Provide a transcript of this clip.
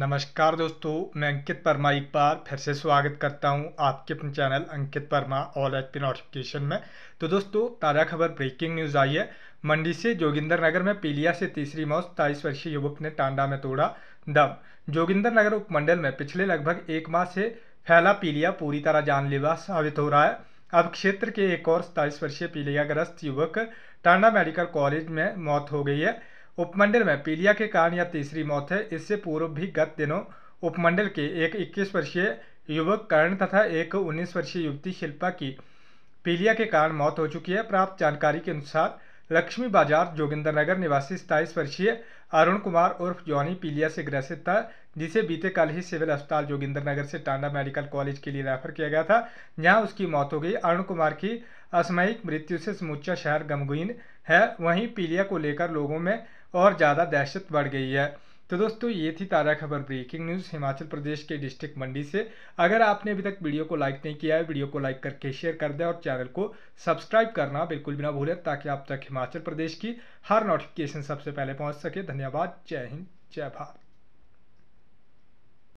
नमस्कार दोस्तों मैं अंकित परमा एक बार फिर से स्वागत करता हूं आपके अपने channel Ankit Parma all H P notification में तो दोस्तों ताज़ा खबर ब्रेकिंग न्यूज़ आई है मंडी से जोगिंदर नगर में पीलिया से तीसरी मौत सताईस वर्षीय युवक ने टांडा में तोड़ा दम जोगिंदर नगर उपमंडल में पिछले लगभग एक माह से फैला पीलिया पूरी तरह जानलेवा साबित हो रहा है अब क्षेत्र के एक और सताईस वर्षीय पीलियाग्रस्त युवक टांडा मेडिकल कॉलेज में मौत हो गई है उपमंडल में पीलिया के कारण यह तीसरी मौत है इससे पूर्व भी गत दिनों उपमंडल के एक 21 वर्षीय युवक कर्ण तथा एक 19 वर्षीय युवती शिल्पा की पीलिया के कारण मौत हो चुकी है प्राप्त जानकारी के अनुसार लक्ष्मी बाजार जोगिंदर नगर निवासी सताईस वर्षीय अरुण कुमार उर्फ जॉनी पीलिया से ग्रसित था जिसे बीते कल ही सिविल अस्पताल जोगिंदर नगर से टांडा मेडिकल कॉलेज के लिए रेफर किया गया था जहां उसकी मौत हो गई अरुण कुमार की असमयिक मृत्यु से समूचा शहर गमगुन है वहीं पीलिया को लेकर लोगों में और ज़्यादा दहशत बढ़ गई है तो दोस्तों ये थी ताज़ा खबर ब्रेकिंग न्यूज़ हिमाचल प्रदेश के डिस्ट्रिक्ट मंडी से अगर आपने अभी तक वीडियो को लाइक नहीं किया है वीडियो को लाइक करके शेयर कर दें और चैनल को सब्सक्राइब करना बिल्कुल भी ना भूलें ताकि आप तक हिमाचल प्रदेश की हर नोटिफिकेशन सबसे पहले पहुँच सके धन्यवाद जय हिंद जय भारत